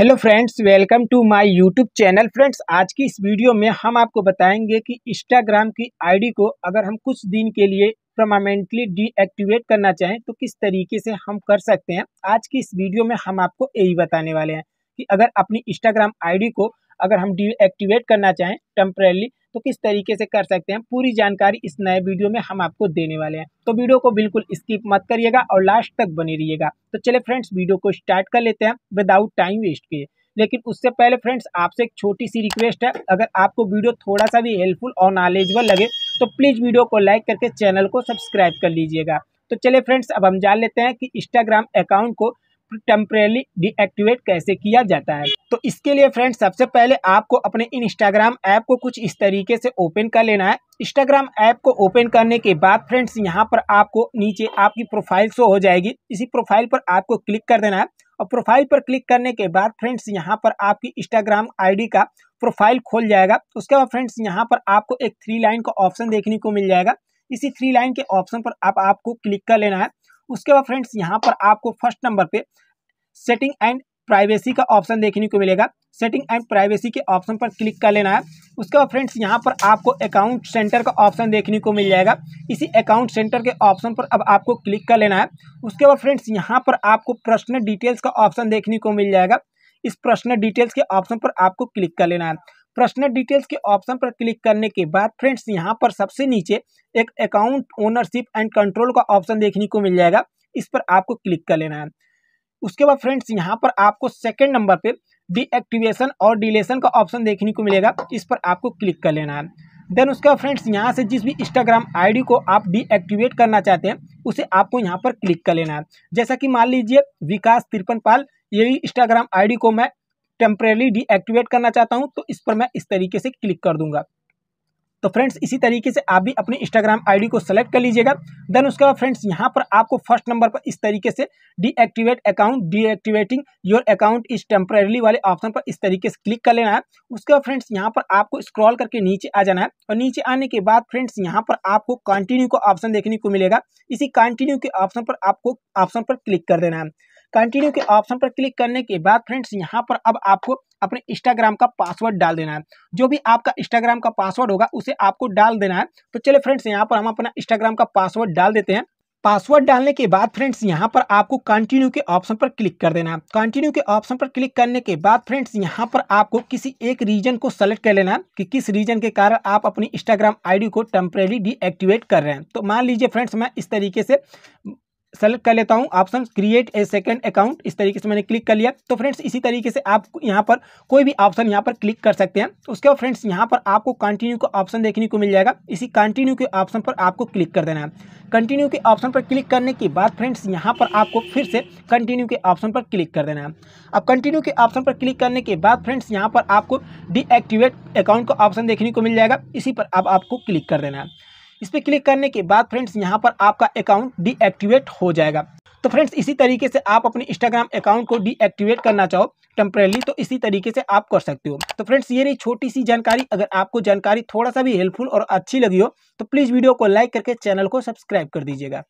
hello friends welcome to my YouTube channel friends आज की इस वीडियो में हम आपको बताएंगे कि इंस्टाग्राम की आईडी को अगर हम कुछ दिन के लिए परमानेंटली डीएक्टिवेट करना चाहें तो किस तरीके से हम कर सकते हैं आज की इस वीडियो में हम आपको यही बताने वाले हैं कि अगर अपनी इंस्टाग्राम आईडी को अगर हम डीएक्टिवेट करना चाहें टेम्परेली तो किस तरीके से कर सकते हैं पूरी जानकारी इस नए वीडियो में हम आपको देने वाले हैं तो वीडियो को बिल्कुल स्किप मत करिएगा और लास्ट तक बने रहिएगा तो चले फ्रेंड्स वीडियो को स्टार्ट कर लेते हैं विदाउट टाइम वेस्ट किए लेकिन उससे पहले फ्रेंड्स आपसे एक छोटी सी रिक्वेस्ट है अगर आपको वीडियो थोड़ा सा भी हेल्पफुल और नॉलेजबल लगे तो प्लीज़ वीडियो को लाइक करके चैनल को सब्सक्राइब कर लीजिएगा तो चलिए फ्रेंड्स अब हम जान लेते हैं कि इंस्टाग्राम अकाउंट को टेम्परेली डीएक्टिवेट कैसे किया जाता है तो इसके लिए फ्रेंड्स सबसे पहले आपको अपने इंस्टाग्राम ऐप को कुछ इस तरीके से ओपन कर लेना है इंस्टाग्राम ऐप को ओपन करने के बाद फ्रेंड्स यहाँ पर आपको नीचे आपकी प्रोफाइल शो हो जाएगी इसी प्रोफाइल पर आपको क्लिक कर देना है और प्रोफाइल पर क्लिक करने के बाद फ्रेंड्स यहाँ पर आपकी इंस्टाग्राम आई का प्रोफाइल खोल जाएगा उसके बाद फ्रेंड्स यहाँ पर आपको एक थ्री लाइन का ऑप्शन देखने को मिल जाएगा इसी थ्री लाइन के ऑप्शन पर आप आपको क्लिक कर लेना है उसके बाद फ्रेंड्स यहाँ पर आपको फर्स्ट नंबर पे सेटिंग एंड प्राइवेसी का ऑप्शन देखने को मिलेगा सेटिंग एंड प्राइवेसी के ऑप्शन पर क्लिक कर लेना है उसके बाद फ्रेंड्स यहाँ पर आपको अकाउंट सेंटर का ऑप्शन देखने को मिल जाएगा इसी अकाउंट सेंटर के ऑप्शन पर अब आपको क्लिक कर लेना है उसके बाद फ्रेंड्स यहाँ पर आपको प्रश्न डिटेल्स का ऑप्शन देखने को मिल जाएगा इस प्रश्न डिटेल्स के ऑप्शन पर आपको क्लिक कर लेना है पर्सनल डिटेल्स के ऑप्शन पर क्लिक करने के बाद फ्रेंड्स यहाँ पर सबसे नीचे एक अकाउंट ओनरशिप एंड कंट्रोल का ऑप्शन देखने को मिल जाएगा इस पर आपको क्लिक कर लेना है उसके बाद फ्रेंड्स यहाँ पर आपको सेकेंड नंबर पर डीएक्टिवेशन और डिलेशन का ऑप्शन देखने को मिलेगा इस पर आपको क्लिक कर लेना है देन उसके बाद फ्रेंड्स यहाँ से जिस भी इंस्टाग्राम आईडी को आप डीएक्टिवेट करना चाहते हैं उसे आपको यहाँ पर क्लिक कर लेना है जैसा कि मान लीजिए विकास तिरपन पाल यही इंस्टाग्राम आईडी को मैं टेम्परेली डीएक्टिवेट करना चाहता हूँ तो इस पर मैं इस तरीके से क्लिक कर दूंगा तो फ्रेंड्स इसी तरीके से आप भी अपने इंस्टाग्राम आईडी को सेलेक्ट कर लीजिएगा देन उसके बाद फ्रेंड्स यहाँ पर आपको फर्स्ट नंबर पर इस तरीके से deactivate account deactivating your account इस टेम्परेली वाले ऑप्शन पर इस तरीके से क्लिक कर लेना है उसके बाद फ्रेंड्स यहाँ पर आपको स्क्रॉल करके नीचे आ जाना है और नीचे आने के बाद फ्रेंड्स यहाँ पर आपको कंटिन्यू का ऑप्शन देखने को मिलेगा इसी कंटिन्यू के ऑप्शन पर आपको ऑप्शन पर क्लिक कर देना है कंटिन्यू के ऑप्शन पर क्लिक करने के बाद फ्रेंड्स यहाँ पर अब आपको अपने इंस्टाग्राम का पासवर्ड डाल देना है जो भी आपका इंस्टाग्राम का पासवर्ड होगा उसे आपको डाल देना है तो चले फ्रेंड्स यहाँ पर हम अपना इंस्टाग्राम का पासवर्ड डाल देते हैं पासवर्ड डालने के बाद फ्रेंड्स यहाँ पर आपको कंटिन्यू के ऑप्शन पर क्लिक कर देना है कंटिन्यू के ऑप्शन पर क्लिक करने के बाद फ्रेंड्स यहाँ पर आपको किसी एक रीजन को सेलेक्ट कर लेना है कि किस रीजन के कारण आप अपनी इंस्टाग्राम आईडी को टेम्परेली डीएक्टिवेट कर रहे हैं तो मान लीजिए फ्रेंड्स मैं इस तरीके से सेलेक्ट कर लेता हूँ option create a second account इस तरीके से मैंने क्लिक कर लिया तो फ्रेंड्स इसी तरीके से आप यहाँ पर कोई भी ऑप्शन यहाँ पर क्लिक कर सकते हैं उसके बाद फ्रेंड्स यहाँ पर आपको कंटिन्यू का ऑप्शन देखने को मिल जाएगा इसी कंटिन्यू के ऑप्शन पर आपको क्लिक कर देना है कंटिन्यू के ऑप्शन पर क्लिक करने के बाद फ्रेंड्स यहाँ पर आपको फिर से कंटिन्यू के ऑप्शन पर क्लिक कर देना है अब कंटिन्यू के ऑप्शन पर क्लिक करने के बाद फ्रेंड्स यहाँ पर आपको डीएक्टिवेट अकाउंट का ऑप्शन देखने को मिल जाएगा इसी पर अब आपको क्लिक कर देना है इस पर क्लिक करने के बाद फ्रेंड्स यहाँ पर आपका अकाउंट डीएक्टिवेट हो जाएगा तो फ्रेंड्स इसी तरीके से आप अपने इंस्टाग्राम अकाउंट को डीएक्टिवेट करना चाहो टेम्परेली तो इसी तरीके से आप कर सकते हो तो फ्रेंड्स ये रही छोटी सी जानकारी अगर आपको जानकारी थोड़ा सा भी हेल्पफुल और अच्छी लगी हो तो प्लीज़ वीडियो को लाइक करके चैनल को सब्सक्राइब कर दीजिएगा